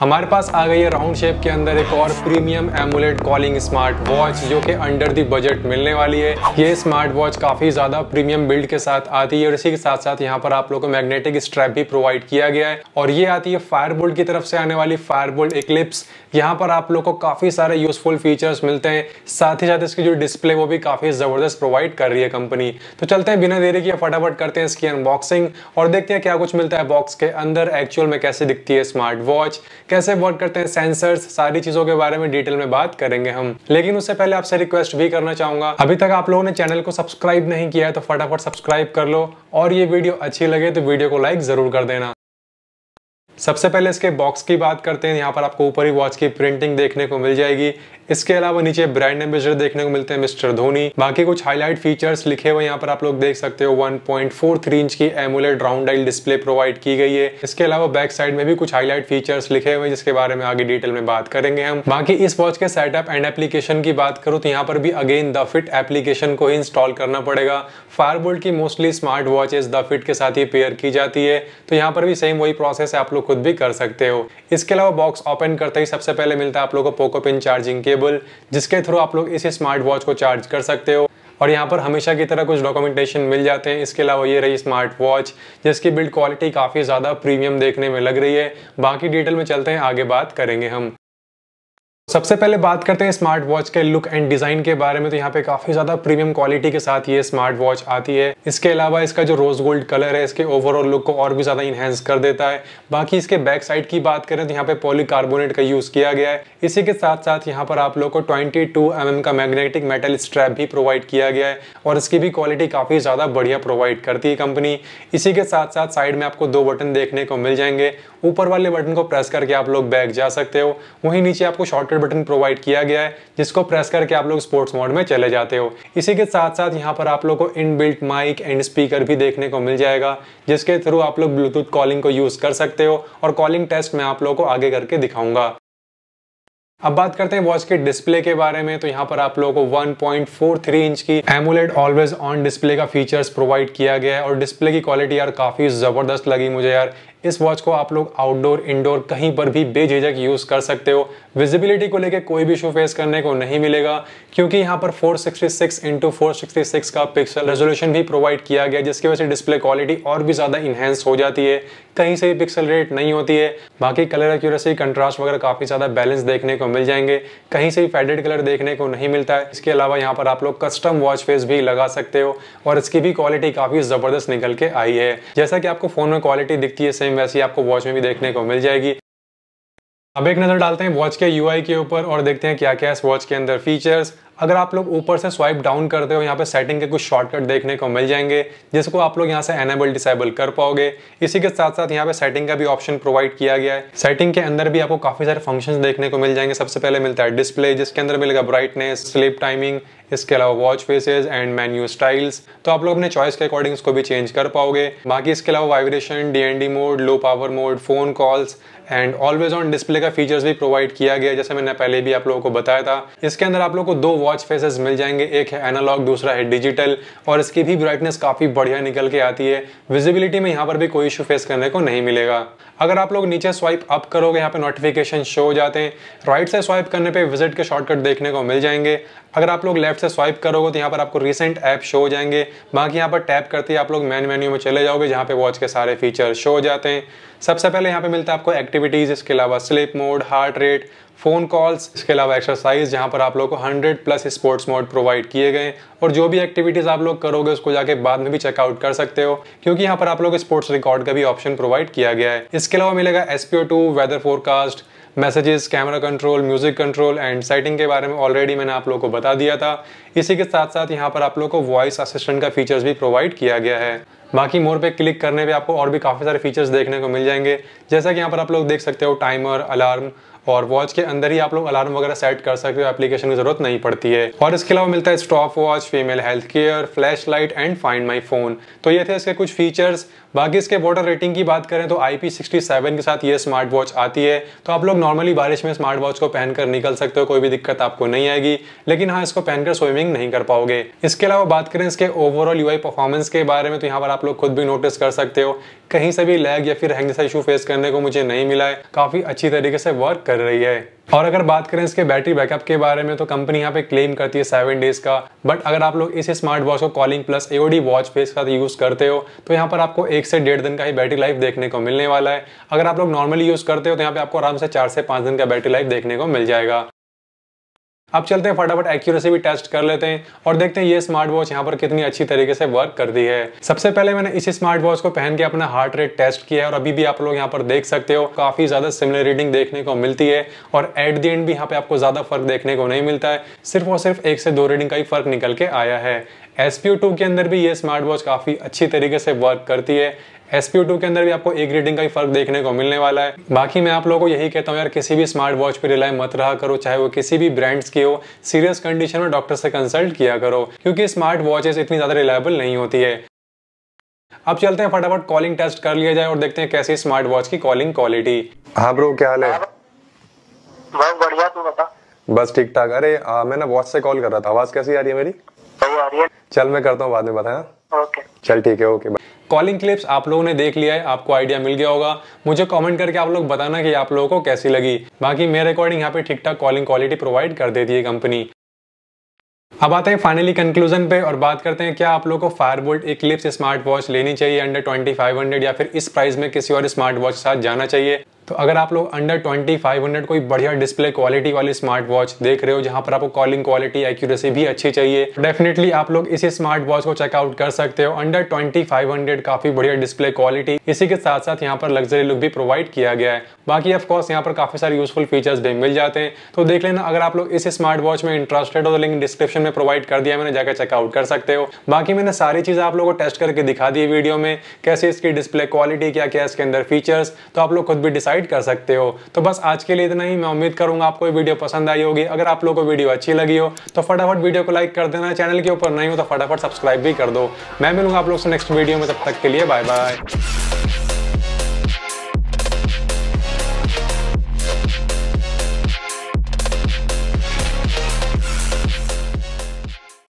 हमारे पास आ गई है राउंड शेप के अंदर एक और premium AMOLED calling smart watch जो कि अंडर दी बजट मिलने वाली है ये स्मार्ट वॉच काफी ज्यादा प्रीमियम बिल्ड के साथ आती है और इसी के साथ साथ यहाँ पर आप लोगों को मैग्नेटिक स्ट्रैप भी प्रोवाइड किया गया है और ये आती है फायरबोल्ट की तरफ से आने वाली फायरबोल्ट इक्लिप्स यहाँ पर आप लोग को काफी सारे यूजफुल फीचर्स मिलते हैं साथ ही साथ इसकी जो डिस्प्ले वो भी काफी जबरदस्त प्रोवाइड कर रही है कंपनी तो चलते हैं बिना देरी के फटाफट करते हैं इसकी अनबॉक्सिंग और देखते हैं क्या कुछ मिलता है बॉक्स के अंदर एक्चुअल में कैसे दिखती है स्मार्ट वॉच कैसे वर्क करते हैं सेंसर्स सारी चीजों के बारे में डिटेल में बात करेंगे हम लेकिन उससे पहले आपसे रिक्वेस्ट भी करना चाहूंगा अभी तक आप लोगों ने चैनल को सब्सक्राइब नहीं किया है तो फटाफट सब्सक्राइब कर लो और ये वीडियो अच्छी लगे तो वीडियो को लाइक जरूर कर देना सबसे पहले इसके बॉक्स की बात करते हैं यहाँ पर आपको ऊपर ही वॉच की प्रिंटिंग देखने को मिल जाएगी इसके अलावा नीचे ब्रांड एम्बेसडर देखने को मिलते हैं मिस्टर धोनी बाकी कुछ हाईलाइट फीचर्स लिखे हुए यहाँ पर आप लोग देख सकते हो 1.43 इंच की एमुलेट राउंड आइल डिस्प्ले प्रोवाइड की गई है इसके अलावा बैक साइड में भी कुछ हाईलाइट फीचर्स लिखे हुए जिसके बारे में आगे डिटेल में बात करेंगे हम बाकी इस वॉच के सेटअप एंड एप्लीकेशन की बात करूँ तो यहाँ पर भी अगेन द फिट एप्लीकेशन को ही इंस्टॉल करना पड़ेगा फायरबोल्ट की mostly smart watches the fit के साथ ही पेयर की जाती है तो यहाँ पर भी सेम वही प्रोसेस है आप लोग खुद भी कर सकते हो इसके अलावा बॉक्स ओपन करते ही सबसे पहले मिलता है आप लोगों को पोको पिन चार्जिंग केबल जिसके थ्रू आप लोग इसी स्मार्ट वॉच को चार्ज कर सकते हो और यहाँ पर हमेशा की तरह कुछ डॉक्यूमेंटेशन मिल जाते हैं इसके अलावा ये रही स्मार्ट वॉच जिसकी बिल्ड क्वालिटी काफ़ी ज़्यादा प्रीमियम देखने में लग रही है बाकी डिटेल में चलते हैं आगे बात करेंगे हम सबसे पहले बात करते हैं स्मार्ट वॉच के लुक एंड डिजाइन के बारे में तो यहाँ पे काफी ज्यादा प्रीमियम क्वालिटी के साथ ये स्मार्ट वॉच आती है इसके अलावा इसका जो रोज गोल्ड कलर है इसके ओवरऑल लुक को और भी ज्यादा इनहेंस कर देता है बाकी इसके बैक साइड की बात करें तो यहाँ पे पॉलीकार्बोनेट का यूज किया गया है इसी के साथ साथ यहाँ पर आप लोग को ट्वेंटी टू mm का मैग्नेटिक मेटल स्ट्रैप भी प्रोवाइड किया गया है और इसकी भी क्वालिटी काफी ज्यादा बढ़िया प्रोवाइड करती है कंपनी इसी के साथ साथ साइड में आपको दो बटन देखने को मिल जाएंगे ऊपर वाले बटन को प्रेस करके आप लोग बैक जा सकते हो वहीं नीचे आपको शॉर्ट स्टार्टर बटन प्रोवाइड किया गया है जिसको प्रेस करके आप लोग स्पोर्ट्स मोड में चले जाते हो इसी के साथ साथ यहाँ पर आप लोग को इन माइक एंड स्पीकर भी देखने को मिल जाएगा जिसके थ्रू आप लोग ब्लूटूथ कॉलिंग को यूज़ कर सकते हो और कॉलिंग टेस्ट में आप लोग को आगे करके दिखाऊंगा अब बात करते हैं वॉच के डिस्प्ले के बारे में तो यहाँ पर आप लोगों को 1.43 इंच की एमुलेट ऑलवेज ऑन डिस्प्ले का फीचर्स प्रोवाइड किया गया है और डिस्प्ले की क्वालिटी यार काफ़ी ज़बरदस्त लगी मुझे यार इस वॉच को आप लोग आउटडोर इंडोर कहीं पर भी बेझिझक यूज़ कर सकते हो विजिबिलिटी को लेकर कोई भी इशू फेस करने को नहीं मिलेगा क्योंकि यहाँ पर 466 सिक्सटी सिक्स इंटू का पिक्सल रेजोल्यूशन भी प्रोवाइड किया गया जिसकी वजह से डिस्प्ले क्वालिटी और भी ज़्यादा इन्हेंस हो जाती है कहीं से भी पिक्सल रेट नहीं होती है बाकी कलर एक्यूरेसी कंट्रास्ट वगैरह काफ़ी ज़्यादा बैलेंस देखने को मिल जाएंगे कहीं से भी फेडेड कलर देखने को नहीं मिलता है इसके अलावा यहाँ पर आप लोग कस्टम वॉच फेस भी लगा सकते हो और इसकी भी क्वालिटी काफ़ी ज़बरदस्त निकल के आई है जैसा कि आपको फ़ोन में क्वालिटी दिखती है सेम सेम वैसी आपको वॉच में भी देखने को मिल जाएगी अब एक नज़र डालते हैं वॉच के यूआई के ऊपर और देखते हैं क्या क्या इस वॉच के अंदर फीचर्स अगर आप लोग ऊपर से स्वाइप डाउन करते हो यहाँ पे सेटिंग के कुछ शॉर्टकट देखने को मिल जाएंगे जिसको आप लोग यहाँ से एनेबल डिसेबल कर पाओगे इसी के साथ साथ यहाँ पे सेटिंग का भी ऑप्शन प्रोवाइड किया गया है सेटिंग के अंदर भी आपको काफी सारे फंक्शन देखने को मिल जाएंगे सबसे पहले मिलता है डिस्प्ले जिसके अंदर मिलेगा ब्राइटनेस स्लिप टाइमिंग इसके अलावा watch faces and menu styles तो आप लोग अपने चॉइस के अकॉर्डिंग इसको भी चेंज कर पाओगे बाकी इसके अलावा vibration DND mode low power mode phone calls and always on display का फीचर्स भी प्रोवाइड किया गया जैसे मैंने पहले भी आप लोगों को बताया था इसके अंदर आप लोग को दो वॉच फेसेस मिल जाएंगे एक है एनालॉग दूसरा है डिजिटल और इसकी भी ब्राइटनेस काफ़ी बढ़िया निकल के आती है विजिबिलिटी में यहाँ पर भी कोई इशू फेस करने को नहीं मिलेगा अगर आप लोग नीचे स्वाइप अप करोगे यहाँ पे नोटिफिकेशन शो हो जाते हैं राइट से स्वाइप करने पे विजिट के शॉर्टकट देखने को मिल जाएंगे अगर आप लोग लेफ्ट से स्वाइप करोगे तो यहाँ पर आपको रिसेंट ऐप शो हो जाएंगे बाकी यहाँ पर टैप करते ही आप लोग मेन मेन्यू में चले जाओगे जहाँ पे वॉच के सारे फीचर शो हो जाते हैं सबसे पहले यहाँ पे मिलता है आपको एक्टिविटीज़ इसके अलावा sleep mode heart rate phone calls इसके अलावा एक्सरसाइज जहाँ पर आप लोग को hundred plus plus sports mode provide किए गए और जो भी एक्टिविटीज़ आप लोग करोगे उसको जाके बाद में भी चेकआउट कर सकते हो क्योंकि यहाँ पर आप लोग स्पोर्ट्स रिकॉर्ड का भी ऑप्शन प्रोवाइड किया गया है इसके अलावा मिलेगा एस weather forecast messages camera control music control and setting के बारे में ऑलरेडी मैंने आप लोगों को बता दिया था इसी के साथ साथ यहाँ पर आप लोगों को वॉइस असिस्टेंट का फीचर्स भी प्रोवाइड किया गया है बाकी मोर पे क्लिक करने पे आपको और भी काफ़ी सारे फीचर्स देखने को मिल जाएंगे जैसा कि यहाँ पर आप लोग देख सकते हो टाइमर अलार्म और वॉच के अंदर ही आप लोग अलार्म वगैरह सेट कर सकते हो एप्लीकेशन की जरूरत नहीं पड़ती है और इसके अलावा मिलता है stop watch female health care flash light and find my phone तो ये थे इसके कुछ फीचर्स बाकी इसके वोटर रेटिंग की बात करें तो आई के साथ ये स्मार्ट वॉच आती है तो आप लोग नॉर्मली बारिश में स्मार्ट वॉच को पहनकर निकल सकते हो कोई भी दिक्कत आपको नहीं आएगी लेकिन हाँ इसको पहनकर स्विमिंग नहीं कर पाओगे इसके अलावा बात करें इसके ओवरऑल यूआई परफॉर्मेंस के बारे में तो यहाँ पर आप लोग खुद भी नोटिस कर सकते हो कहीं से भी लैग या फिर हैंग जैसा इशू फेस करने को मुझे नहीं मिला है काफ़ी अच्छी तरीके से वर्क कर रही है और अगर बात करें इसके बैटरी बैकअप के बारे में तो कंपनी यहाँ पे क्लेम करती है सेवन डेज का बट अगर आप लोग इस स्मार्ट वॉच को calling plus AOD watch face का यूज़ करते हो तो यहाँ पर आपको एक से डेढ़ दिन का ही बैटरी लाइफ देखने को मिलने वाला है अगर आप लोग नॉर्मली यूज़ करते हो तो यहाँ पे आपको आराम से चार से पांच दिन का बैटरी लाइफ देखने को मिल जाएगा अब चलते हैं फटाफट एक्यूरेसी भी टेस्ट कर लेते हैं और देखते हैं ये स्मार्ट वॉच यहाँ पर कितनी अच्छी तरीके से वर्क करती है सबसे पहले मैंने इस स्मार्ट वॉच को पहन के अपना हार्ट रेट टेस्ट किया है और अभी भी आप लोग यहाँ पर देख सकते हो काफी ज्यादा सिमिलर रीडिंग देखने को मिलती है और एट दी एंड भी यहाँ पे आपको ज्यादा फर्क देखने को नहीं मिलता है सिर्फ और सिर्फ एक से दो रीडिंग का ही फर्क निकल के आया है एस के अंदर भी ये स्मार्ट वॉच काफ़ी अच्छी तरीके से वर्क करती है एस के अंदर भी आपको एक रीडिंग का ही फर्क देखने को मिलने वाला है बाकी मैं आप लोगों को यही कहता हूँ यार किसी भी स्मार्ट वॉच पर रिलाय मत रहा करो चाहे वो किसी भी ब्रांड्स की हो सीरियस कंडीशन में डॉक्टर से कंसल्ट किया करो क्योंकि स्मार्ट वॉचेस इतनी ज़्यादा रिलायबल नहीं होती है अब चलते हैं फटाफट कॉलिंग टेस्ट कर लिया जाए और देखते हैं कैसी स्मार्ट वॉच की कॉलिंग क्वालिटी हाँ ब्रो क्या हाल है हाँ, बस बढ़िया तू बता बस ठीक ठाक अरे आ, मैं ना वॉच से कॉल कर रहा था आवाज़ कैसी आ रही है मेरी चल मैं करता हूँ बाद में बताया चल ठीक है ओके कॉलिंग क्लिप्स आप लोगों ने देख लिया है आपको आइडिया मिल गया होगा मुझे कमेंट करके आप लोग बताना कि आप लोगों को कैसी लगी बाकी मेरे अकॉर्डिंग यहाँ पे ठीक ठाक कॉलिंग क्वालिटी प्रोवाइड कर देती है कंपनी अब आते हैं फाइनली कंक्लूजन पे और बात करते हैं क्या आप लोगों को फायरबोल्ट इक्लिप्स स्मार्ट वॉच लेनी चाहिए अंडर 2500 या फिर इस प्राइस में किसी और स्मार्ट वॉच के साथ जाना चाहिए तो अगर आप लोग अंडर ट्वेंटी फाइव हंड्रेड कोई बढ़िया डिस्प्ले क्वालिटी वाली स्मार्ट वॉच देख रहे हो जहां पर आपको कॉलिंग क्वालिटी एक्यूरेसी भी अच्छी चाहिए डेफिनेटली आप लोग इसी स्मार्ट वॉच को चेकआउट कर सकते हो अंडर ट्वेंटी फाइव हंड्रेड काफी बढ़िया डिस्प्ले क्वालिटी इसी के साथ साथ यहाँ पर लग्जरी लुक भी प्रोवाइड किया गया है बाकी ऑफकोर्स यहाँ पर काफी सारे यूजफुल फीचर्स भी मिल जाते हैं तो देख लेना अगर आप लोग इस स्मार्ट वॉच में इंटरेस्टेड हो तो लिंक डिस्क्रिप्शन में प्रोवाइड कर दिया मैंने जाकर चेकआउट कर सकते हो बाकी मैंने सारी चीज़ आप लोगों को टेस्ट करके दिखा दी वीडियो में कैसे इसकी डिस्प्ले क्वालिटी क्या क्या इसके अंदर फीचर्स तो आप लोग खुद भी डिसाइड डिसाइड कर सकते हो तो बस आज के लिए इतना ही मैं उम्मीद करूंगा आपको ये वीडियो पसंद आई होगी अगर आप लोगों को वीडियो अच्छी लगी हो तो फटाफट वीडियो को लाइक कर देना चैनल के ऊपर नहीं हो तो फटाफट सब्सक्राइब भी कर दो मैं मिलूंगा आप लोग से नेक्स्ट वीडियो में तब तक के लिए बाय बाय